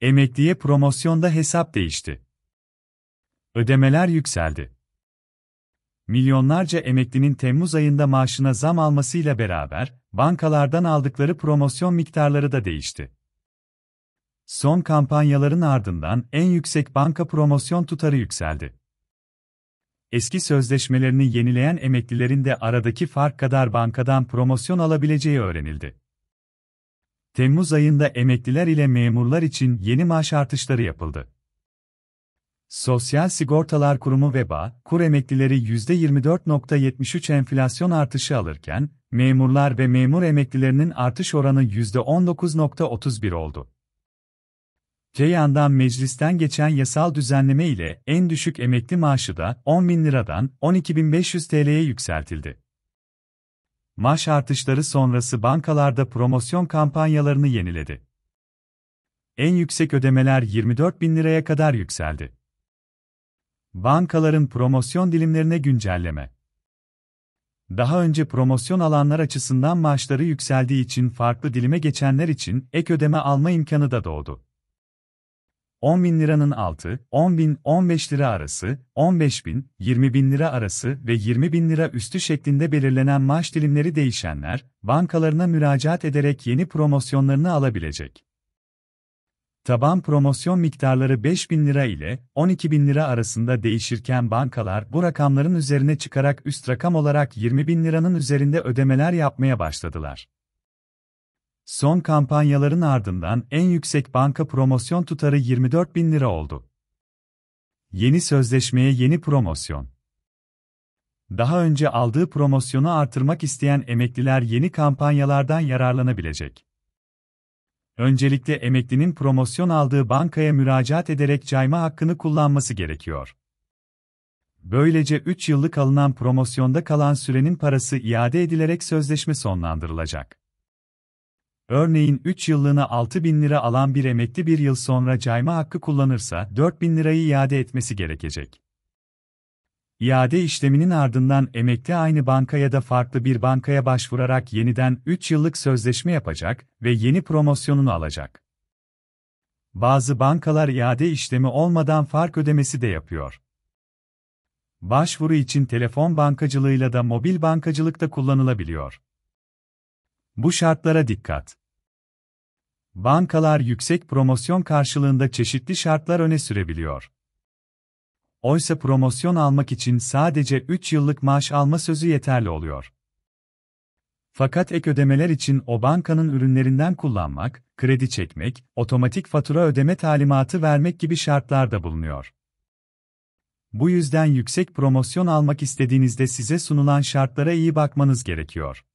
Emekliye promosyonda hesap değişti. Ödemeler yükseldi. Milyonlarca emeklinin Temmuz ayında maaşına zam almasıyla beraber bankalardan aldıkları promosyon miktarları da değişti. Son kampanyaların ardından en yüksek banka promosyon tutarı yükseldi. Eski sözleşmelerini yenileyen emeklilerin de aradaki fark kadar bankadan promosyon alabileceği öğrenildi. Temmuz ayında emekliler ile memurlar için yeni maaş artışları yapıldı. Sosyal Sigortalar Kurumu Veba, kur emeklileri %24.73 enflasyon artışı alırken, memurlar ve memur emeklilerinin artış oranı %19.31 oldu. Te yandan meclisten geçen yasal düzenleme ile en düşük emekli maaşı da 10.000 liradan 12.500 TL'ye yükseltildi maaş artışları sonrası bankalarda promosyon kampanyalarını yeniledi. En yüksek ödemeler 24 bin liraya kadar yükseldi. Bankaların promosyon dilimlerine güncelleme. Daha önce promosyon alanlar açısından maaşları yükseldiği için farklı dilime geçenler için ek ödeme alma imkanı da doğdu. 10 bin liranın altı, 10 bin 15 lira arası, 15 bin 20 bin lira arası ve 20 bin lira üstü şeklinde belirlenen maaş dilimleri değişenler, bankalarına müracaat ederek yeni promosyonlarını alabilecek. Taban promosyon miktarları 5 bin lira ile 12 bin lira arasında değişirken bankalar bu rakamların üzerine çıkarak üst rakam olarak 20 bin liranın üzerinde ödemeler yapmaya başladılar. Son kampanyaların ardından en yüksek banka promosyon tutarı 24 bin lira oldu. Yeni sözleşmeye yeni promosyon. Daha önce aldığı promosyonu artırmak isteyen emekliler yeni kampanyalardan yararlanabilecek. Öncelikle emeklinin promosyon aldığı bankaya müracaat ederek cayma hakkını kullanması gerekiyor. Böylece 3 yıllık alınan promosyonda kalan sürenin parası iade edilerek sözleşme sonlandırılacak. Örneğin 3 yıllığına 6 bin lira alan bir emekli bir yıl sonra cayma hakkı kullanırsa 4 bin lirayı iade etmesi gerekecek. İade işleminin ardından emekli aynı banka ya da farklı bir bankaya başvurarak yeniden 3 yıllık sözleşme yapacak ve yeni promosyonunu alacak. Bazı bankalar iade işlemi olmadan fark ödemesi de yapıyor. Başvuru için telefon bankacılığıyla da mobil bankacılık da kullanılabiliyor. Bu şartlara dikkat. Bankalar yüksek promosyon karşılığında çeşitli şartlar öne sürebiliyor. Oysa promosyon almak için sadece 3 yıllık maaş alma sözü yeterli oluyor. Fakat ek ödemeler için o bankanın ürünlerinden kullanmak, kredi çekmek, otomatik fatura ödeme talimatı vermek gibi şartlar da bulunuyor. Bu yüzden yüksek promosyon almak istediğinizde size sunulan şartlara iyi bakmanız gerekiyor.